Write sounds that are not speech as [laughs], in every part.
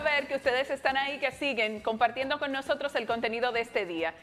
ver que ustedes están ahí, que siguen compartiendo con nosotros el contenido de este día.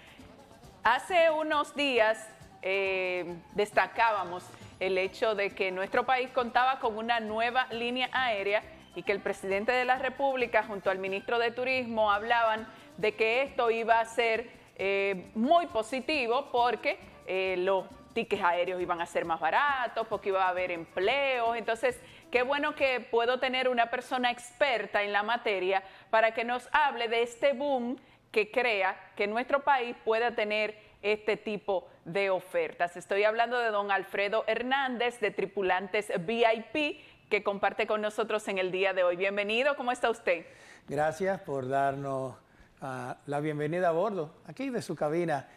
Hace unos días eh, destacábamos el hecho de que nuestro país contaba con una nueva línea aérea y que el presidente de la República junto al ministro de Turismo hablaban de que esto iba a ser eh, muy positivo porque eh, lo tickets aéreos iban a ser más baratos, porque iba a haber empleos. Entonces, qué bueno que puedo tener una persona experta en la materia para que nos hable de este boom que crea que nuestro país pueda tener este tipo de ofertas. Estoy hablando de don Alfredo Hernández de Tripulantes VIP que comparte con nosotros en el día de hoy. Bienvenido, ¿cómo está usted? Gracias por darnos ah, la bienvenida a bordo, aquí de su cabina,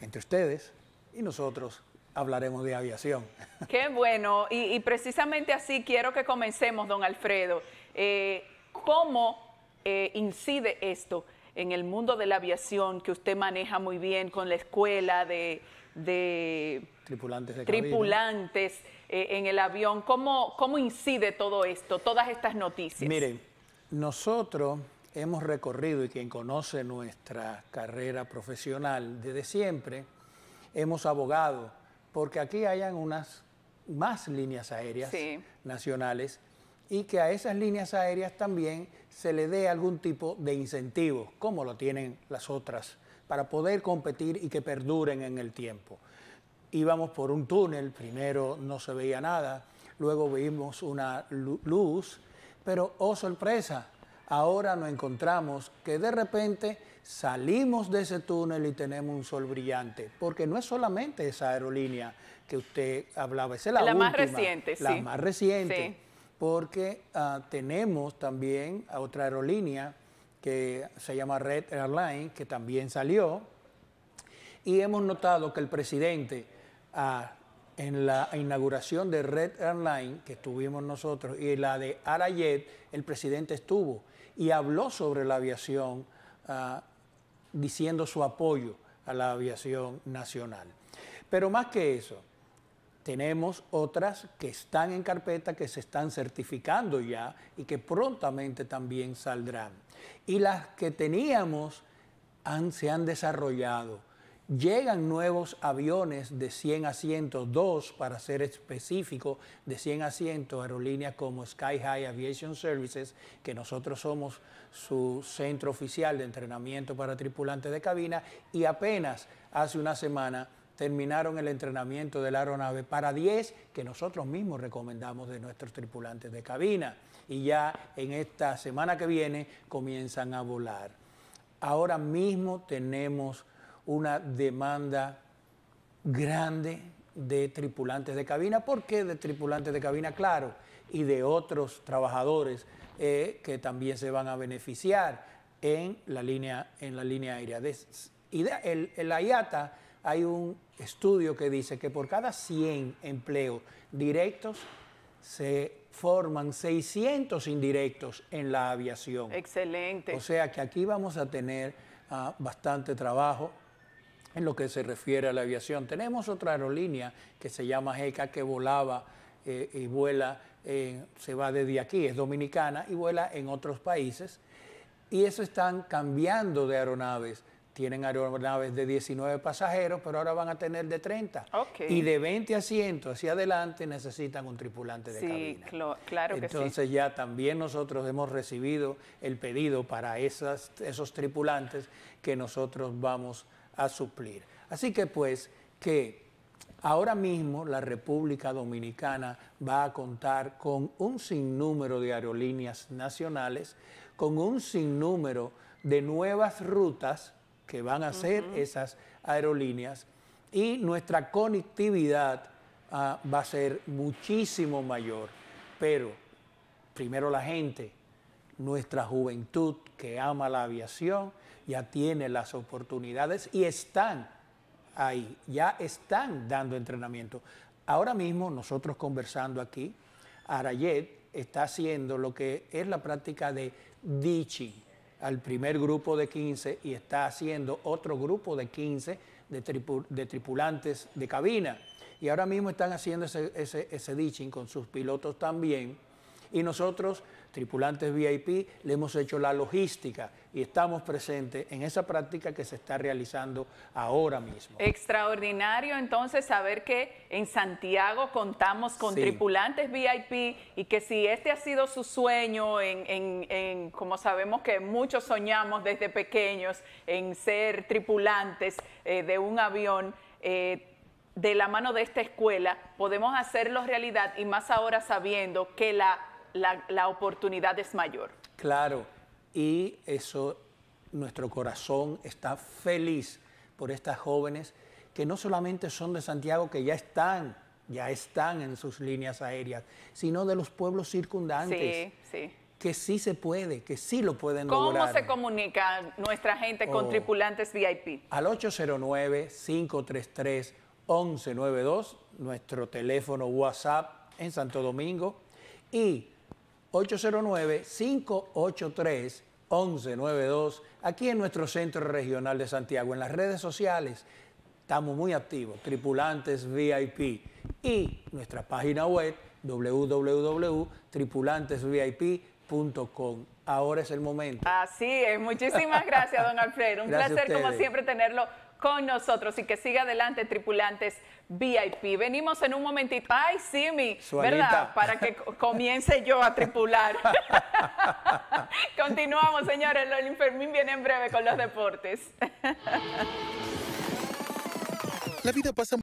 entre ustedes y nosotros hablaremos de aviación. [laughs] Qué bueno, y, precisamente así quiero que comencemos, don Alfredo. Eh, ¿Cómo eh, incide esto en el mundo de la aviación que usted maneja muy bien con la escuela de, tripulantes, de tripulantes eh, en el avión? ¿Cómo, ¿Cómo incide todo esto, todas estas noticias? Miren, nosotros hemos recorrido y quien conoce nuestra carrera profesional desde siempre, hemos abogado porque aquí hayan unas más líneas aéreas nacionales y que a esas líneas aéreas también se le dé algún tipo de incentivo, como lo tienen las otras, para poder competir y que perduren en el tiempo. Íbamos por un túnel, primero no se veía nada, luego vimos una luz, pero oh sorpresa, ahora nos encontramos que de repente salimos de ese túnel y tenemos un sol brillante, porque no es solamente esa aerolínea que usted hablaba, es la, la más reciente, la más reciente, porque ah, tenemos también a otra aerolínea que se llama Red Airline, que también salió, y hemos notado que el presidente ah, en la inauguración de Red Airline que estuvimos nosotros y la de Arayet, el presidente estuvo y habló sobre la aviación, ah, diciendo su apoyo a la aviación nacional. Pero más que eso, tenemos otras que están en carpeta, que se están certificando ya y que prontamente también saldrán. Y las que teníamos se han desarrollado Llegan nuevos aviones de 100 asientos, dos para ser específico, de 100 asientos, aerolíneas como Sky High Aviation Services, que nosotros somos su centro oficial de entrenamiento para tripulantes de cabina, y apenas hace una semana terminaron el entrenamiento de la aeronave para 10 que nosotros mismos recomendamos de nuestros tripulantes de cabina. Y ya en esta semana que viene comienzan a volar. Ahora mismo tenemos una demanda grande de tripulantes de cabina. ¿Por qué de tripulantes de cabina? Claro, y de otros trabajadores eh, que también se van a beneficiar en la línea, en la línea aérea. y el, IATA hay un estudio que dice que por cada 100 empleos directos se forman 600 indirectos en la aviación. Excelente. O sea que aquí vamos a tener ah, bastante trabajo en lo que se refiere a la aviación. Tenemos otra aerolínea que se llama GECA que volaba eh, y vuela, se va desde aquí, es dominicana y vuela en otros países. Y eso están cambiando de aeronaves. Tienen aeronaves de 19 pasajeros, pero ahora van a tener de 30. Y de 20 asientos hacia adelante necesitan un tripulante de cabina. claro Entonces ya también nosotros hemos recibido el pedido para esas, esos tripulantes que nosotros vamos a a suplir. Así que pues que ahora mismo la República Dominicana va a contar con un sinnúmero de aerolíneas nacionales, con un sinnúmero de nuevas rutas que van a hacer esas aerolíneas y nuestra conectividad ah, va a ser muchísimo mayor. Pero primero la gente, nuestra juventud que ama la aviación, ya tiene las oportunidades y están ahí, ya están dando entrenamiento. Ahora mismo nosotros conversando aquí, Arayet está haciendo lo que es la práctica de ditching al primer grupo de 15 y está haciendo otro grupo de 15 de, tripulantes de cabina. Y ahora mismo están haciendo ese, ese ditching con sus pilotos también y nosotros, tripulantes VIP, le hemos hecho la logística y estamos presentes en esa práctica que se está realizando ahora mismo. Extraordinario entonces saber que en Santiago contamos con tripulantes VIP y que si este ha sido su sueño, en, como sabemos que muchos soñamos desde pequeños en ser tripulantes eh, de un avión, eh, de la mano de esta escuela podemos hacerlo realidad y más ahora sabiendo que la la, oportunidad es mayor. Claro, y eso, nuestro corazón está feliz por estas jóvenes que no solamente son de Santiago, que ya están, ya están en sus líneas aéreas, sino de los pueblos circundantes. Sí, sí. Que sí se puede, que sí lo pueden ¿Cómo ¿Cómo se comunica nuestra gente con oh. tripulantes VIP? Al 809-533-1192, nuestro teléfono WhatsApp en Santo Domingo. Y 809-583-1192, aquí en nuestro Centro Regional de Santiago. En las redes sociales estamos muy activos, Tripulantes VIP y nuestra página web www.tripulantesvip.com. Ahora es el momento. Así es, muchísimas gracias, don [laughs] Alfredo. Un placer, como siempre, tenerlo con nosotros y que siga adelante, tripulantes VIP. Venimos en un momentito. Ay, Simi, mi! ¿verdad? Para que comience yo a tripular. [laughs] Continuamos, señores. El Fermín viene en breve con los deportes. La vida pasa